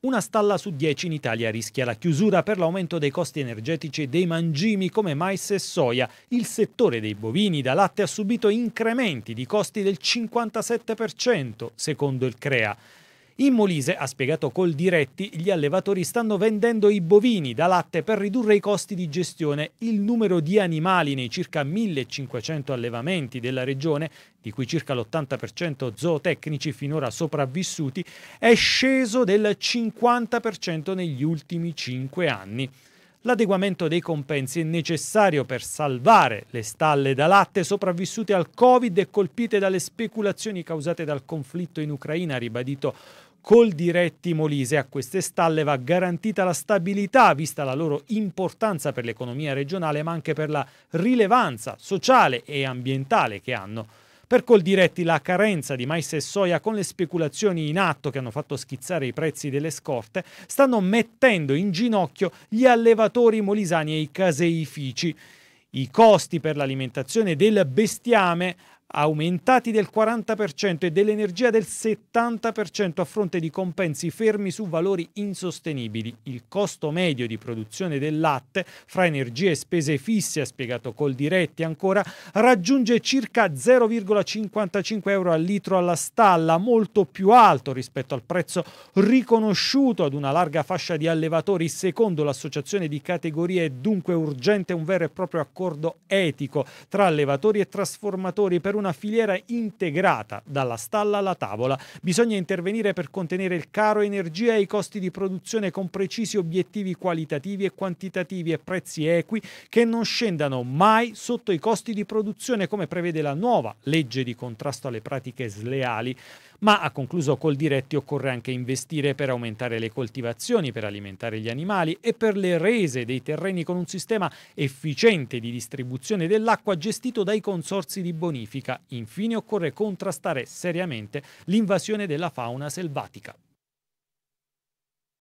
Una stalla su dieci in Italia rischia la chiusura per l'aumento dei costi energetici dei mangimi come mais e soia. Il settore dei bovini da latte ha subito incrementi di costi del 57%, secondo il CREA. In Molise, ha spiegato Col Diretti, gli allevatori stanno vendendo i bovini da latte per ridurre i costi di gestione. Il numero di animali nei circa 1500 allevamenti della regione, di cui circa l'80% zootecnici finora sopravvissuti, è sceso del 50% negli ultimi 5 anni. L'adeguamento dei compensi è necessario per salvare le stalle da latte sopravvissute al Covid e colpite dalle speculazioni causate dal conflitto in Ucraina, ha ribadito Col diretti Molise a queste stalle va garantita la stabilità, vista la loro importanza per l'economia regionale, ma anche per la rilevanza sociale e ambientale che hanno. Per Coldiretti la carenza di mais e soia con le speculazioni in atto che hanno fatto schizzare i prezzi delle scorte stanno mettendo in ginocchio gli allevatori molisani e i caseifici. I costi per l'alimentazione del bestiame aumentati del 40% e dell'energia del 70% a fronte di compensi fermi su valori insostenibili. Il costo medio di produzione del latte, fra energie e spese fisse, ha spiegato Coldiretti ancora, raggiunge circa 0,55 euro al litro alla stalla, molto più alto rispetto al prezzo riconosciuto ad una larga fascia di allevatori secondo l'associazione di categorie è dunque urgente un vero e proprio accordo etico tra allevatori e trasformatori per una filiera integrata dalla stalla alla tavola. Bisogna intervenire per contenere il caro energia e i costi di produzione con precisi obiettivi qualitativi e quantitativi e prezzi equi che non scendano mai sotto i costi di produzione come prevede la nuova legge di contrasto alle pratiche sleali. Ma ha concluso col diretti occorre anche investire per aumentare le coltivazioni, per alimentare gli animali e per le rese dei terreni con un sistema efficiente di distribuzione dell'acqua gestito dai consorsi di bonifica Infine occorre contrastare seriamente l'invasione della fauna selvatica.